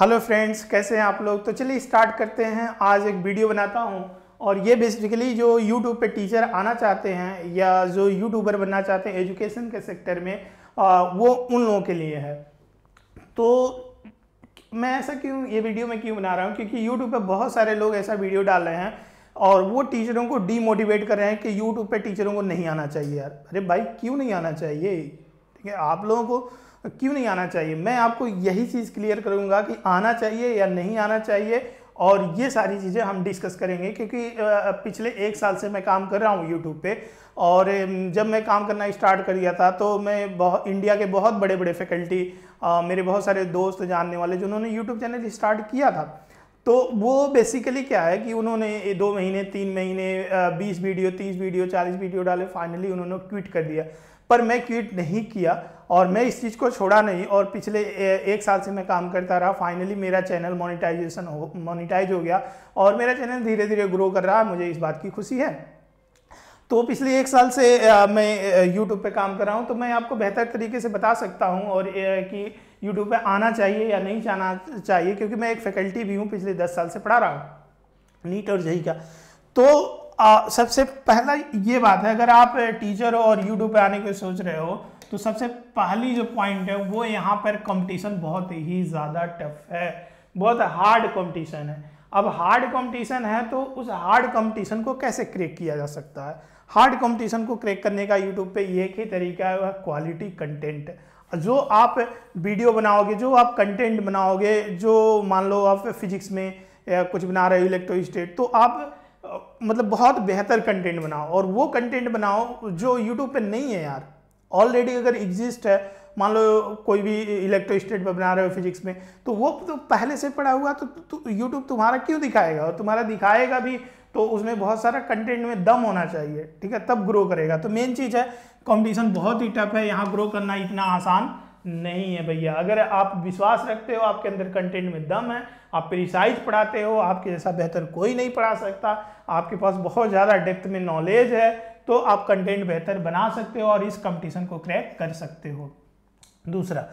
hello friends कैसे हैं आप लोग तो चलिए स्टार्ट करते हैं आज एक वीडियो बनाता हूं और ये बेसिकली जो यूट्यूब पे टीचर आना चाहते हैं या जो यूट्यूबर बनना चाहते हैं एजुकेशन के सेक्टर में आ, वो उन लोगों के लिए है तो मैं ऐसा क्यों ये वीडियो मैं क्यों बना रहा हूँ क्योंकि यूट्यूब पर बहुत सारे लोग ऐसा वीडियो डाल रहे हैं और वो टीचरों को डीमोटिवेट कर रहे हैं कि यूट्यूब पर टीचरों को नहीं आना चाहिए यार अरे भाई क्यों नहीं आना चाहिए ठीक है आप लोगों को क्यों नहीं आना चाहिए मैं आपको यही चीज़ क्लियर करूँगा कि आना चाहिए या नहीं आना चाहिए और ये सारी चीज़ें हम डिस्कस करेंगे क्योंकि पिछले एक साल से मैं काम कर रहा हूँ यूट्यूब पे और जब मैं काम करना स्टार्ट कर दिया था तो मैं बहुत इंडिया के बहुत बड़े बड़े फैकल्टी मेरे बहुत सारे दोस्त जानने वाले जिन्होंने यूट्यूब चैनल स्टार्ट किया था तो वो बेसिकली क्या है कि उन्होंने दो महीने तीन महीने बीस वीडियो तीस वीडियो चालीस वीडियो डाले फाइनली उन्होंने ट्वीट कर दिया पर मैं क्विट नहीं किया और मैं इस चीज़ को छोड़ा नहीं और पिछले एक साल से मैं काम करता रहा फाइनली मेरा चैनल मोनिटाइजेशन हो मोनिटाइज हो गया और मेरा चैनल धीरे धीरे ग्रो कर रहा है मुझे इस बात की खुशी है तो पिछले एक साल से मैं यूट्यूब पे काम कर रहा हूँ तो मैं आपको बेहतर तरीके से बता सकता हूँ और कि यूट्यूब पे आना चाहिए या नहीं जाना चाहिए क्योंकि मैं एक फैकल्टी भी हूँ पिछले दस साल से पढ़ा रहा हूँ नीट और जही का तो आ, सबसे पहला ये बात है अगर आप टीचर हो और यूट्यूब पे आने के सोच रहे हो तो सबसे पहली जो पॉइंट है वो यहाँ पर कंपटीशन बहुत ही ज़्यादा टफ है बहुत हार्ड कंपटीशन है अब हार्ड कंपटीशन है तो उस हार्ड कंपटीशन को कैसे क्रेक किया जा सकता है हार्ड कंपटीशन को क्रेक करने का यूट्यूब पे एक ही तरीका है वह क्वालिटी कंटेंट जो आप वीडियो बनाओगे जो आप कंटेंट बनाओगे जो मान लो आप फिजिक्स में कुछ बना रहे हो इलेक्ट्रोस्टेट तो आप मतलब बहुत बेहतर कंटेंट बनाओ और वो कंटेंट बनाओ जो यूट्यूब पे नहीं है यार ऑलरेडी अगर एग्जिस्ट है मान लो कोई भी इलेक्ट्रो स्टेट पर बना रहे हो फिजिक्स में तो वो तो पहले से पढ़ा हुआ तो, यूट्यूब तुम्हारा क्यों दिखाएगा और तुम्हारा दिखाएगा भी तो उसमें बहुत सारा कंटेंट में दम होना चाहिए ठीक है तब ग्रो करेगा तो मेन चीज़ है कॉम्पिटिशन बहुत ही टफ है यहाँ ग्रो करना इतना आसान नहीं है भैया अगर आप विश्वास रखते हो आपके अंदर कंटेंट में दम है आप प्रिसाइज पढ़ाते हो आपके जैसा बेहतर कोई नहीं पढ़ा सकता आपके पास बहुत ज़्यादा डेप्थ में नॉलेज है तो आप कंटेंट बेहतर बना सकते हो और इस कंपटीशन को क्रैक कर सकते हो दूसरा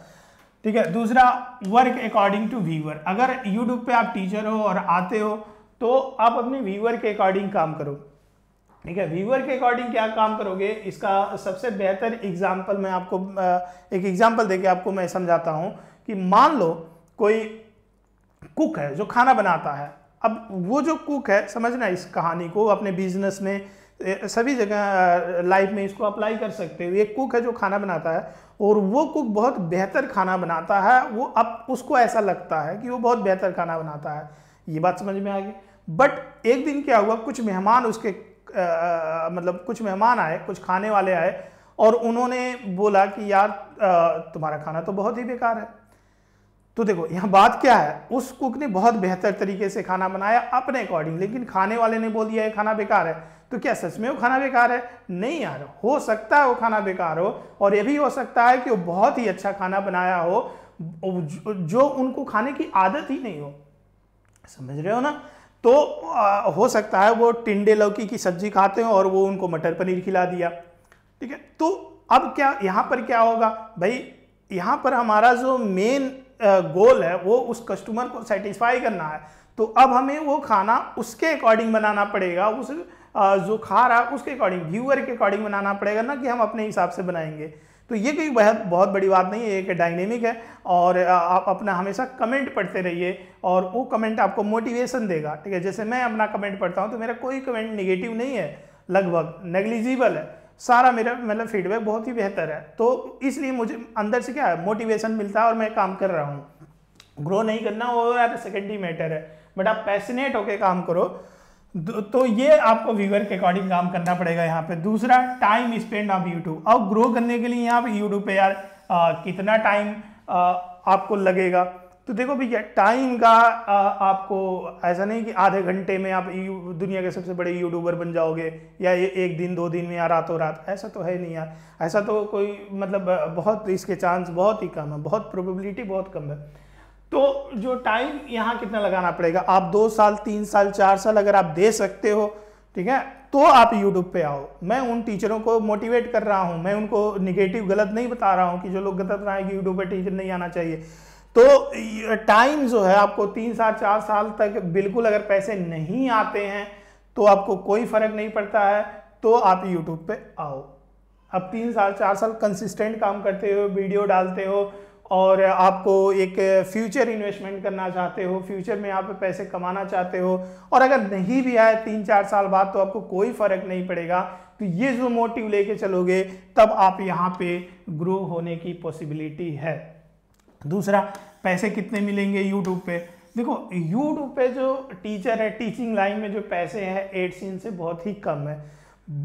ठीक है दूसरा वर्क अकॉर्डिंग टू व्यूअर अगर यूट्यूब पे आप टीचर हो और आते हो तो आप अपने व्यूअर के अकॉर्डिंग काम करो ठीक है व्यूअर के अकॉर्डिंग क्या काम करोगे इसका सबसे बेहतर एग्जाम्पल मैं आपको एक एग्जाम्पल देके आपको मैं समझाता हूँ कि मान लो कोई कुक है जो खाना बनाता है अब वो जो कुक है समझना इस कहानी को अपने बिजनेस में सभी जगह लाइफ में इसको अप्लाई कर सकते हो एक कुक है जो खाना बनाता है और वो कुक बहुत बेहतर खाना बनाता है वो अब उसको ऐसा लगता है कि वो बहुत बेहतर खाना बनाता है ये बात समझ में आ गई बट एक दिन क्या हुआ कुछ मेहमान उसके आ, मतलब कुछ मेहमान आए कुछ खाने वाले आए और उन्होंने बोला कि यार आ, तुम्हारा खाना तो बहुत ही बेकार है तो देखो यहाँ बात क्या है उस कुक ने बहुत बेहतर तरीके से खाना बनाया अपने अकॉर्डिंग लेकिन खाने वाले ने बोल दिया है खाना बेकार है तो क्या सच में वो खाना बेकार है नहीं यार हो सकता है वो खाना बेकार हो और ये भी हो सकता है कि वो बहुत ही अच्छा खाना बनाया हो जो उनको खाने की आदत ही नहीं हो समझ रहे हो ना तो आ, हो सकता है वो टिंडे लौकी की सब्जी खाते हो और वो उनको मटर पनीर खिला दिया ठीक है तो अब क्या यहाँ पर क्या होगा भाई यहाँ पर हमारा जो मेन गोल है वो उस कस्टमर को सेटिस्फाई करना है तो अब हमें वो खाना उसके अकॉर्डिंग बनाना पड़ेगा उस जो खा रहा है उसके अकॉर्डिंग व्यूअर के अकॉर्डिंग बनाना पड़ेगा ना कि हम अपने हिसाब से बनाएंगे तो ये कोई बहुत बहुत बड़ी बात नहीं है एक डायनेमिक है और आप अपना हमेशा कमेंट पढ़ते रहिए और वो कमेंट आपको मोटिवेशन देगा ठीक है जैसे मैं अपना कमेंट पढ़ता हूँ तो मेरा कोई कमेंट निगेटिव नहीं है लगभग नेग्लिजिबल है सारा मेरा मतलब फीडबैक बहुत ही बेहतर है तो इसलिए मुझे अंदर से क्या है मोटिवेशन मिलता है और मैं काम कर रहा हूँ ग्रो नहीं करना वो यार सेकेंडरी मैटर है बट आप पैसनेट होकर काम करो तो ये आपको व्यूअर के अकॉर्डिंग काम करना पड़ेगा यहाँ पे दूसरा टाइम स्पेंड ऑफ यूट्यूब अब ग्रो करने के लिए यहाँ पे यूट्यूब पे यार आ, कितना टाइम आपको लगेगा तो देखो भैया टाइम का आ, आपको ऐसा नहीं कि आधे घंटे में आप दुनिया के सबसे बड़े यूट्यूबर बन जाओगे या ए, एक दिन दो दिन में या रातों रात ऐसा तो है नहीं यार ऐसा तो कोई मतलब बहुत इसके चांस बहुत ही कम है बहुत प्रोबेबिलिटी बहुत कम है तो जो टाइम यहाँ कितना लगाना पड़ेगा आप दो साल तीन साल चार साल अगर आप दे सकते हो ठीक है तो आप यूट्यूब पे आओ मैं उन टीचरों को मोटिवेट कर रहा हूँ मैं उनको निगेटिव गलत नहीं बता रहा हूँ कि जो लोग गलत बता रहे हैं कि यूट्यूब पर टीचर नहीं आना चाहिए तो टाइम जो है आपको तीन साल चार साल तक बिल्कुल अगर पैसे नहीं आते हैं तो आपको कोई फ़र्क नहीं पड़ता है तो आप यूट्यूब पे आओ अब तीन साल चार साल कंसिस्टेंट काम करते हो वीडियो डालते हो और आपको एक फ्यूचर इन्वेस्टमेंट करना चाहते हो फ्यूचर में आप पैसे कमाना चाहते हो और अगर नहीं भी आए तीन चार साल बाद तो आपको कोई फर्क नहीं पड़ेगा तो ये जो मोटिव लेके चलोगे तब आप यहाँ पे ग्रो होने की पॉसिबिलिटी है दूसरा पैसे कितने मिलेंगे यूट्यूब पे देखो यूट्यूब पे जो टीचर है टीचिंग लाइन में जो पैसे हैं सीन से बहुत ही कम है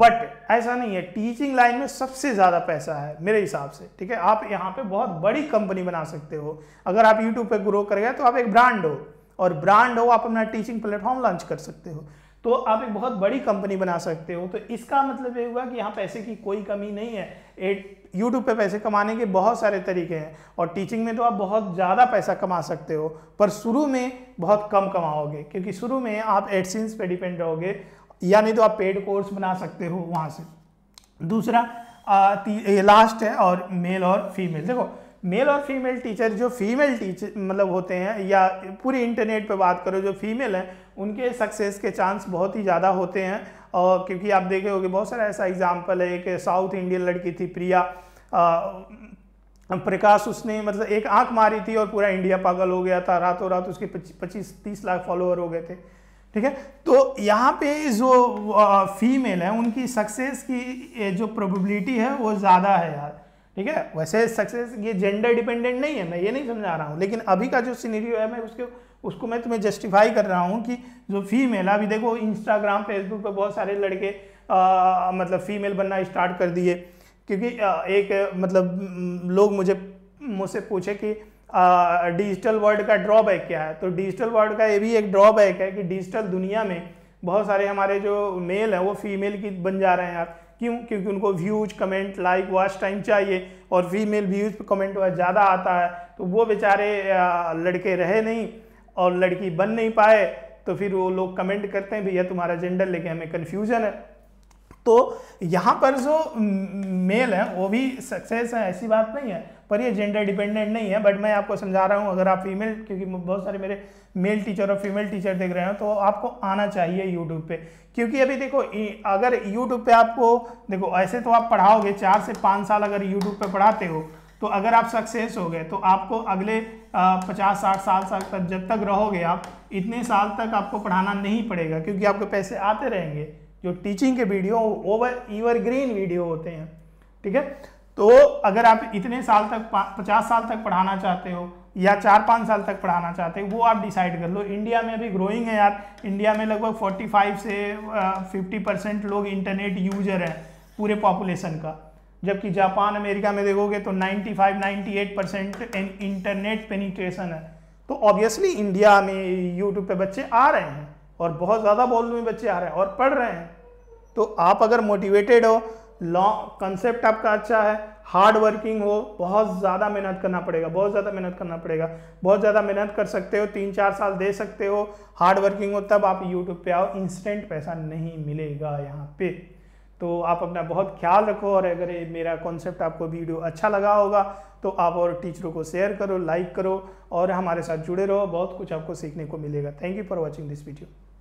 बट ऐसा नहीं है टीचिंग लाइन में सबसे ज़्यादा पैसा है मेरे हिसाब से ठीक है आप यहाँ पे बहुत बड़ी कंपनी बना सकते हो अगर आप यूट्यूब पे ग्रो कर गए तो आप एक ब्रांड हो और ब्रांड हो आप अपना टीचिंग प्लेटफॉर्म लॉन्च कर सकते हो तो आप एक बहुत बड़ी कंपनी बना सकते हो तो इसका मतलब ये हुआ कि यहाँ पैसे की कोई कमी नहीं है यूट्यूब पे पैसे कमाने के बहुत सारे तरीके हैं और टीचिंग में तो आप बहुत ज़्यादा पैसा कमा सकते हो पर शुरू में बहुत कम कमाओगे क्योंकि शुरू में आप एडसेंस पे डिपेंड रहोगे या नहीं तो आप पेड कोर्स बना सकते हो वहाँ से दूसरा ये लास्ट है और मेल और फीमेल देखो मेल और फीमेल टीचर जो फीमेल टीचर मतलब होते हैं या पूरी इंटरनेट पे बात करो जो फीमेल हैं उनके सक्सेस के चांस बहुत ही ज़्यादा होते हैं और क्योंकि आप देखे होगे बहुत सारा ऐसा एग्जाम्पल है एक साउथ इंडियन लड़की थी प्रिया आ, प्रकाश उसने मतलब एक आंख मारी थी और पूरा इंडिया पागल हो गया था रातों रात उसके पच्चीस तीस लाख फॉलोअर हो गए थे ठीक है तो यहाँ पे जो फीमेल है उनकी सक्सेस की जो प्रोबेबिलिटी है वो ज़्यादा है यार ठीक है वैसे सक्सेस ये जेंडर डिपेंडेंट नहीं है मैं ये नहीं समझा रहा हूँ लेकिन अभी का जो सीनरी है मैं उसके उसको मैं तुम्हें जस्टिफाई कर रहा हूँ कि जो फीमेल अभी देखो इंस्टाग्राम फेसबुक पे बहुत सारे लड़के आ, मतलब फीमेल बनना स्टार्ट कर दिए क्योंकि एक मतलब लोग मुझे मुझसे पूछे कि डिजिटल वर्ल्ड का ड्रॉबैक क्या है तो डिजिटल वर्ल्ड का ये भी एक ड्रॉबैक है कि डिजिटल दुनिया में बहुत सारे हमारे जो मेल हैं वो फीमेल की बन जा रहे हैं यार क्यों क्योंकि उनको views comment like watch time चाहिए और फीमेल व्यूज पर कमेंट ज़्यादा आता है तो वो बेचारे लड़के रहे नहीं और लड़की बन नहीं पाए तो फिर वो लोग कमेंट करते हैं भैया तुम्हारा जेंडर लेके हमें कन्फ्यूजन है तो यहाँ पर जो मेल है वो भी सक्सेस हैं ऐसी बात नहीं है पर ये जेंडर डिपेंडेंट नहीं है बट मैं आपको समझा रहा हूँ अगर आप फीमेल क्योंकि बहुत सारे मेरे मेल टीचर और फीमेल टीचर देख रहे हो तो आपको आना चाहिए यूट्यूब पे क्योंकि अभी देखो अगर यूट्यूब पे आपको देखो ऐसे तो आप पढ़ाओगे चार से पाँच साल अगर यूट्यूब पे पढ़ाते हो तो अगर आप सक्सेस हो गए तो आपको अगले पचास साठ साल साल तक जब तक रहोगे आप इतने साल तक आपको पढ़ाना नहीं पड़ेगा क्योंकि आपके पैसे आते रहेंगे जो टीचिंग के video over evergreen video होते हैं ठीक है तो अगर आप इतने साल तक पचास साल तक पढ़ाना चाहते हो या चार पाँच साल तक पढ़ाना चाहते हो वो आप डिसाइड कर लो इंडिया में अभी ग्रोइंग है यार इंडिया में लगभग 45 से 50 परसेंट लोग इंटरनेट यूजर हैं पूरे पॉपुलेशन का जबकि जापान अमेरिका में देखोगे तो 95 98 परसेंट इंटरनेट पेनिट्रेशन है तो ऑब्वियसली इंडिया में यूट्यूब पे बच्चे आ रहे हैं और बहुत ज़्यादा बोल में बच्चे आ रहे हैं और पढ़ रहे हैं तो आप अगर मोटिवेटेड हो लॉन्ग कंसेप्ट आपका अच्छा है हार्ड वर्किंग हो बहुत ज़्यादा मेहनत करना पड़ेगा बहुत ज़्यादा मेहनत करना पड़ेगा बहुत ज़्यादा मेहनत कर सकते हो तीन चार साल दे सकते हो हार्ड वर्किंग हो तब आप यूट्यूब पे आओ इंस्टेंट पैसा नहीं मिलेगा यहाँ पे तो आप अपना बहुत ख्याल रखो और अगर ये मेरा कॉन्सेप्ट आपको वीडियो अच्छा लगा होगा तो आप और टीचरों को शेयर करो लाइक करो और हमारे साथ जुड़े रहो बहुत कुछ आपको सीखने को मिलेगा thank you for watching this video